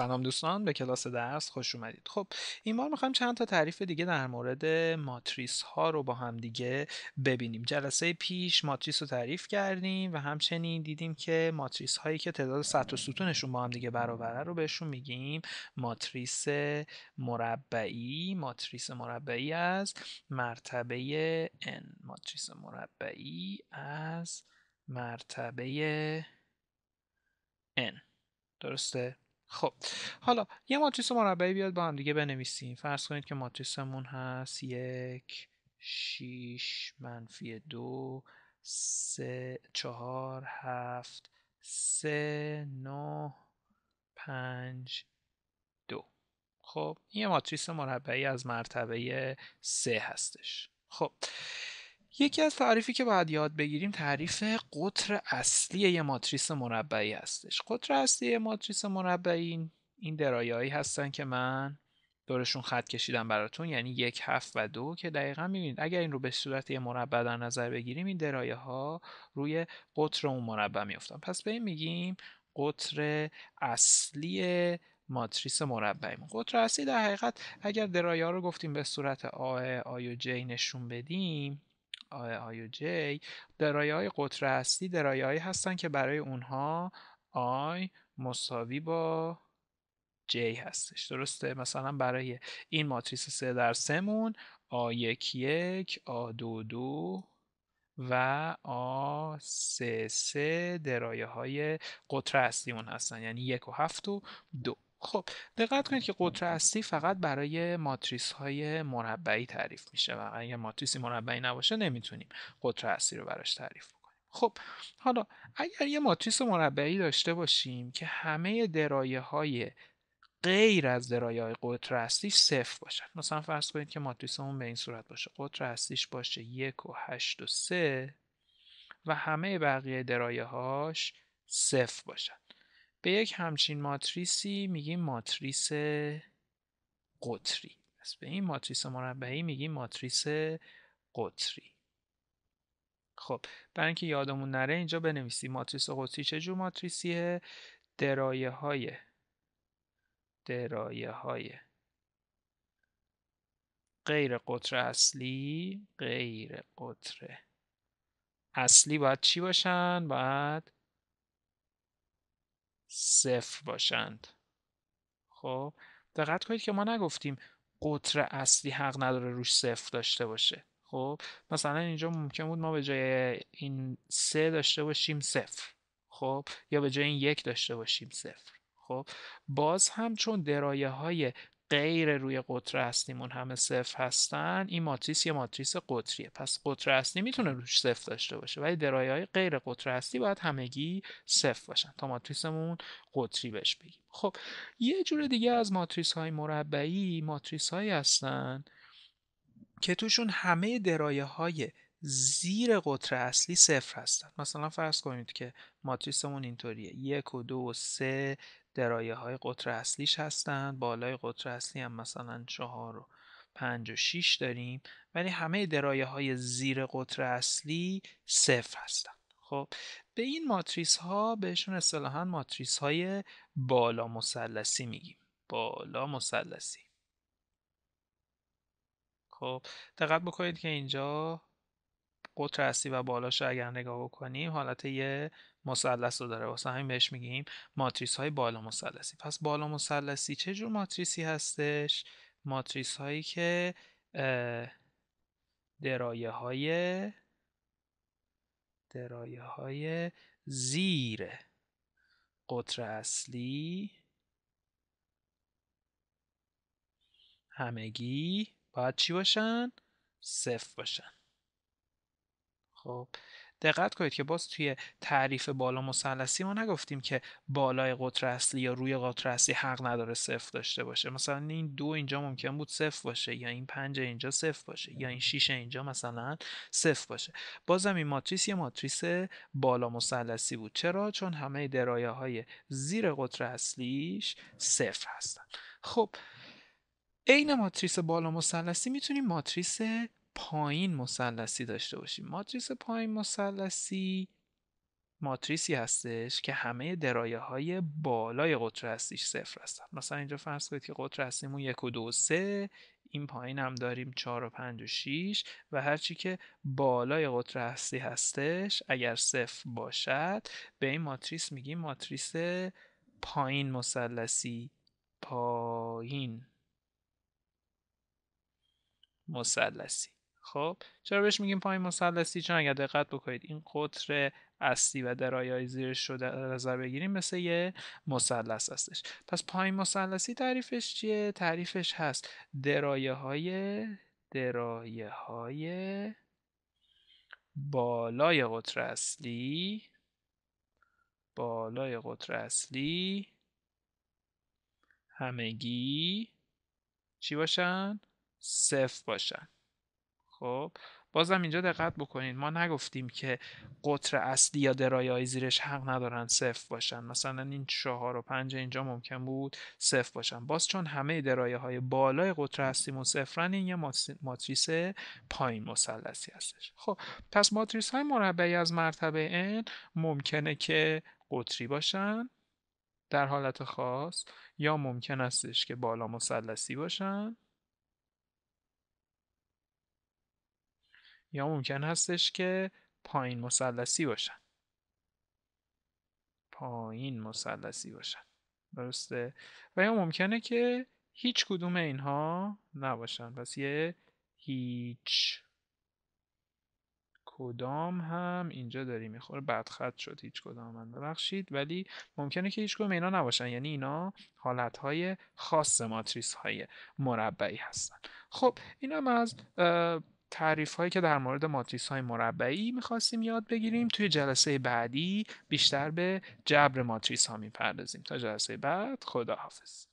سلام دوستان به کلاس درس خوش اومدید خب این بار میخوایم چند تا تعریف دیگه در مورد ماتریس ها رو با هم دیگه ببینیم جلسه پیش ماتریس رو تعریف کردیم و همچنین دیدیم که ماتریس هایی که تعداد سطح و ستونشون با هم دیگه برابره رو بهشون میگیم ماتریس مربعی ماتریس مربعی از مرتبه n ماتریس مربعی از مرتبه n درسته خب حالا یه ماتریس مربعی بیاد با هم دیگه بنویسیم فرض کنید که ماتریسمون هست یک شیش منفی دو سه چهار هفت سه نه پنج دو خب یه ماتریس مربعی از مرتبه سه هستش خب یکی از تعریفی که باید یاد بگیریم تعریف قطر اصلی یه ماتریس مربعی هستش قطر اصلی یه ماتریس مربعی این درایایی هستن که من دورشون خط کشیدم براتون یعنی یک هفت و دو که دقیقا میبینید اگر این رو به صورت یه مربع در نظر بگیریم این درایه ها روی قطر اون مربع میافتن پس به این میگیم قطر اصلی ماتریس مربعیمون قطر اصلی در حقیقت اگر درایه ها رو گفتیم به صورت آ آی و جی نشون بدیم آی و جی درایه های قطر اصلی درایه هایی هستن که برای اونها آی مساوی با جی هستش درسته مثلا برای این ماتریس 3 در 3 مون آ یک یک آ دو دو و آ سه سه درایه های قطر اصلی هستن یعنی یک و هفت و دو خب دقت کنید که قطر اصلی فقط برای ماتریس های مربعی تعریف میشه و اگر ماتریسی مربعی نباشه نمیتونیم قطر اصلی رو براش تعریف بکنیم خب حالا اگر یه ماتریس مربعی داشته باشیم که همه درایه های غیر از درایه های قطر اصلی صفر باشن مثلا فرض کنید که ماتریسمون به این صورت باشه قطر اصلیش باشه یک و هشت و سه و همه بقیه درایه هاش صفر باشد به یک همچین ماتریسی میگیم ماتریس قطری پس به این ماتریس مربعی میگیم ماتریس قطری خب برای اینکه یادمون نره اینجا بنویسیم ماتریس قطری چه جور ماتریسیه درایه های درایه های غیر قطر اصلی غیر قطر اصلی باید چی باشن باید صفر باشند خب دقت کنید که ما نگفتیم قطر اصلی حق نداره روش صفر داشته باشه خب مثلا اینجا ممکن بود ما به جای این سه داشته باشیم صفر خب یا به جای این یک داشته باشیم صفر خب باز هم چون درایه های غیر روی قطر اصلیمون همه صفر هستن این ماتریس یه ماتریس قطریه پس قطر اصلی میتونه روش صفر داشته باشه ولی درایه های غیر قطر اصلی باید همگی صفر باشن تا ماتریسمون قطری بهش بگیم خب یه جور دیگه از ماتریس های مربعی ماتریس هایی هستن که توشون همه درایه های زیر قطر اصلی صفر هستن مثلا فرض کنید که ماتریسمون اینطوریه یک و دو و سه درایه های قطر اصلیش هستند بالای قطر اصلی هم مثلا چهار و پنج و 6 داریم ولی همه درایه های زیر قطر اصلی صفر هستن خب به این ماتریس ها بهشون اصطلاحا ماتریس های بالا مثلثی میگیم بالا مثلثی خب دقت بکنید که اینجا قطر اصلی و بالاش رو اگر نگاه بکنیم حالت یه مثلث رو داره واسه همین بهش میگیم ماتریس های بالا مثلثی پس بالا مثلثی چه جور ماتریسی هستش ماتریس هایی که درایه های درایه های زیر قطر اصلی همگی باید چی باشن؟ صفر باشن خب دقت کنید که باز توی تعریف بالا مثلثی ما نگفتیم که بالای قطر اصلی یا روی قطر اصلی حق نداره صفر داشته باشه مثلا این دو اینجا ممکن بود صفر باشه یا این پنج اینجا صفر باشه یا این شیش اینجا مثلا صفر باشه بازم این ماتریس یه ماتریس بالا مثلثی بود چرا چون همه درایه های زیر قطر اصلیش صفر هستن خب عین ماتریس بالا مثلثی میتونیم ماتریس پایین مثلثی داشته باشیم ماتریس پایین مثلثی ماتریسی هستش که همه درایه های بالای قطر هستیش صفر هستن مثلا اینجا فرض کنید که قطر هستیمون یک و دو سه این پایین هم داریم 4 و 5 و 6 و هرچی که بالای قطر هستی هستش اگر صفر باشد به این ماتریس میگیم ماتریس پایین مثلثی پایین مثلثی خب چرا بهش میگیم پایین مثلثی چون اگر دقت بکنید این قطر اصلی و درایه زیرش رو در نظر بگیریم مثل یه مثلث هستش پس پایین مثلثی تعریفش چیه تعریفش هست درایه های درایه های بالای قطر اصلی بالای قطر اصلی همگی چی باشن؟ صفر باشن خب بازم اینجا دقت بکنید ما نگفتیم که قطر اصلی یا درایه زیرش حق ندارن صفر باشن مثلا این چهار و پنج اینجا ممکن بود صفر باشن باز چون همه درایه های بالای قطر اصلیمون صفرن این یه ماتریس پایین مثلثی هستش خب پس ماتریس های مربعی از مرتبه n ممکنه که قطری باشن در حالت خاص یا ممکن استش که بالا مثلثی باشن یا ممکن هستش که پایین مثلثی باشن پایین مثلثی باشن درسته و یا ممکنه که هیچ کدوم اینها نباشن پس یه هیچ کدام هم اینجا داری میخوره بدخط شد هیچ کدام من ببخشید ولی ممکنه که هیچ کدوم اینا نباشن یعنی اینا حالت های خاص ماتریس های مربعی هستن خب این هم از تعریف هایی که در مورد ماتریس های مربعی میخواستیم یاد بگیریم توی جلسه بعدی بیشتر به جبر ماتریس ها میپردازیم تا جلسه بعد خداحافظ